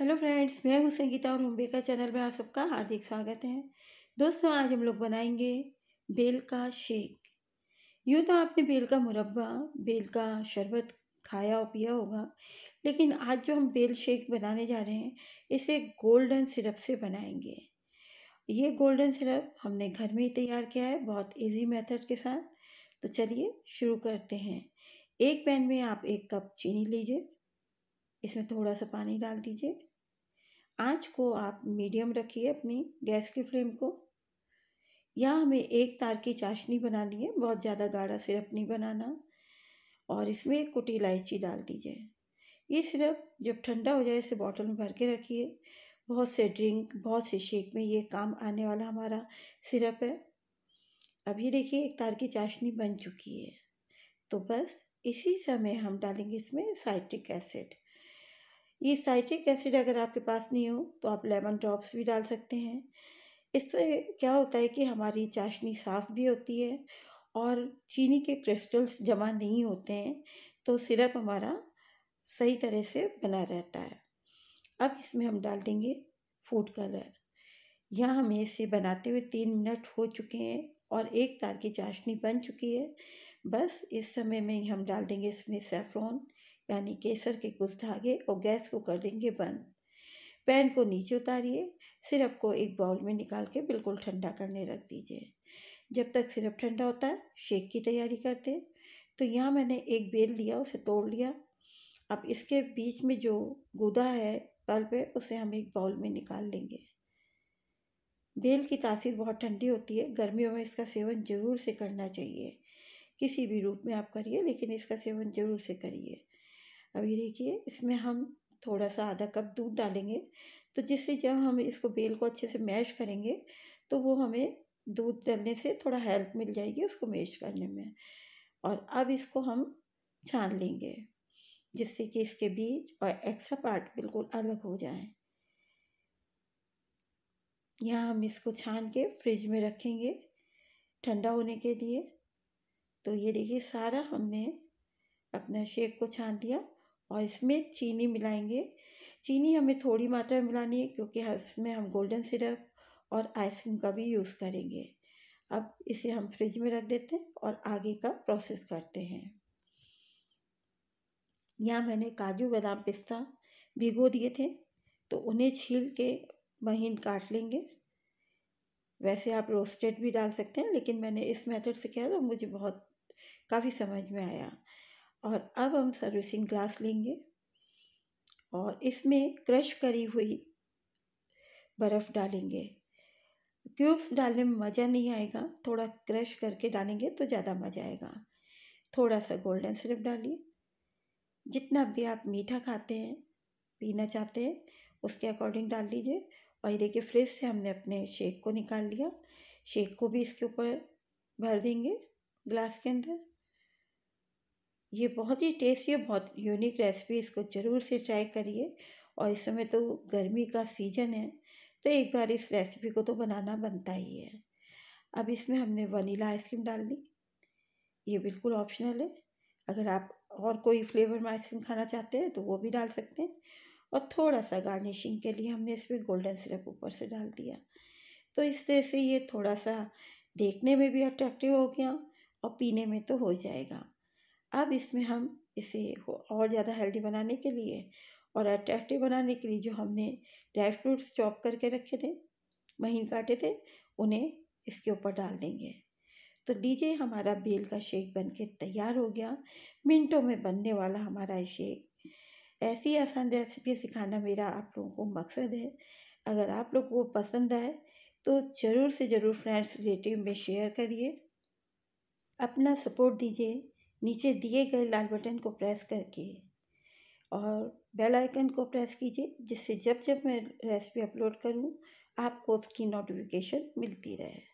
hello friends मैं हूँ संगीता और मुंबई का चैनल में आप सबका हार्दिक स्वागत है दोस्तों आज हम लोग बनाएंगे बेल का शेक यूँ तो आपने बेल का मुरब्बा बेल का शरबत खाया और पिया होगा लेकिन आज जो हम बेल शेक बनाने जा रहे हैं इसे गोल्डन सिरप से बनाएंगे ये गोल्डन सिरप हमने घर में ही तैयार किया है बहुत ईजी मेथड के साथ तो चलिए शुरू करते हैं एक पैन में आप एक कप चीनी लीजिए इसमें थोड़ा सा पानी डाल दीजिए आंच को आप मीडियम रखिए अपनी गैस की फ्लेम को या हमें एक तार की चाशनी बनानी है बहुत ज़्यादा गाढ़ा सिरप नहीं बनाना और इसमें एक कुटी इलायची डाल दीजिए ये सिरप जब ठंडा हो जाए इसे बॉटल में भर के रखिए बहुत से ड्रिंक बहुत से शेक में ये काम आने वाला हमारा सिरप है अब ये देखिए एक तार की चाशनी बन चुकी है तो बस इसी समय हम डालेंगे इसमें साइट्रिक एसिड ये साइट्रिक एसिड अगर आपके पास नहीं हो तो आप लेमन ड्रॉप्स भी डाल सकते हैं इससे क्या होता है कि हमारी चाशनी साफ़ भी होती है और चीनी के क्रिस्टल्स जमा नहीं होते हैं तो सिरप हमारा सही तरह से बना रहता है अब इसमें हम डाल देंगे फूड कलर यहाँ हमें इसे बनाते हुए तीन मिनट हो चुके हैं और एक तार की चाशनी बन चुकी है बस इस समय में ही हम डाल देंगे इसमें सेफ्रॉन यानी केसर के कुछ धागे और गैस को कर देंगे बंद पैन को नीचे उतारिए सिरप को एक बाउल में निकाल के बिल्कुल ठंडा करने रख दीजिए जब तक सिरप ठंडा होता है शेक की तैयारी करते तो यहाँ मैंने एक बेल लिया उसे तोड़ लिया अब इसके बीच में जो गुदा है पल पे उसे हम एक बाउल में निकाल लेंगे बेल की तासीर बहुत ठंडी होती है गर्मियों में इसका सेवन ज़रूर से करना चाहिए किसी भी रूप में आप करिए लेकिन इसका सेवन ज़रूर से करिए अब ये देखिए इसमें हम थोड़ा सा आधा कप दूध डालेंगे तो जिससे जब हम इसको बेल को अच्छे से मैश करेंगे तो वो हमें दूध डालने से थोड़ा हेल्प मिल जाएगी उसको मैश करने में और अब इसको हम छान लेंगे जिससे कि इसके बीज और एक्स्ट्रा पार्ट बिल्कुल अलग हो जाए यहाँ हम इसको छान के फ्रिज में रखेंगे ठंडा होने के लिए तो ये देखिए सारा हमने अपना शेक को छान दिया और इसमें चीनी मिलाएंगे चीनी हमें थोड़ी मात्रा में मिलानी है क्योंकि इसमें हम गोल्डन सिरप और आइसक्रीम का भी यूज़ करेंगे अब इसे हम फ्रिज में रख देते हैं और आगे का प्रोसेस करते हैं यहाँ मैंने काजू बादाम पिस्ता भिगो दिए थे तो उन्हें छील के महीन काट लेंगे वैसे आप रोस्टेड भी डाल सकते हैं लेकिन मैंने इस मेथड से किया तो मुझे बहुत काफ़ी समझ में आया और अब हम सर्विसिंग ग्लास लेंगे और इसमें क्रश करी हुई बर्फ़ डालेंगे क्यूब्स डालने में मज़ा नहीं आएगा थोड़ा क्रश करके डालेंगे तो ज़्यादा मज़ा आएगा थोड़ा सा गोल्डन स्लिप डालिए जितना भी आप मीठा खाते हैं पीना चाहते हैं उसके अकॉर्डिंग डाल लीजिए और ये देखिए फ्रिज से हमने अपने शेक को निकाल लिया शेक को भी इसके ऊपर भर देंगे ग्लास के अंदर ये बहुत ही टेस्टी और बहुत यूनिक रेसिपी इसको ज़रूर से ट्राई करिए और इस समय तो गर्मी का सीज़न है तो एक बार इस रेसिपी को तो बनाना बनता ही है अब इसमें हमने वनीला आइसक्रीम डाल दी ये बिल्कुल ऑप्शनल है अगर आप और कोई फ्लेवर में आइसक्रीम खाना चाहते हैं तो वो भी डाल सकते हैं और थोड़ा सा गार्निशिंग के लिए हमने इसमें गोल्डन सिरप ऊपर से डाल दिया तो इस तरह से ये थोड़ा सा देखने में भी अट्रैक्टिव हो गया और पीने में तो हो जाएगा अब इसमें हम इसे और ज़्यादा हेल्दी बनाने के लिए और अट्रैक्टिव बनाने के लिए जो हमने ड्राई फ्रूट्स चॉप करके रखे थे महीन काटे थे उन्हें इसके ऊपर डाल देंगे तो डीजे हमारा बेल का शेक बनके तैयार हो गया मिनटों में बनने वाला हमारा ये शेक ऐसी आसान रेसिपी सिखाना मेरा आप लोगों को मकसद है अगर आप लोग को पसंद आए तो ज़रूर से ज़रूर फ्रेंड्स रिलेटिव में शेयर करिए अपना सपोर्ट दीजिए नीचे दिए गए लाल बटन को प्रेस करके और बेल आइकन को प्रेस कीजिए जिससे जब जब मैं रेसिपी अपलोड करूं आपको उसकी नोटिफिकेशन मिलती रहे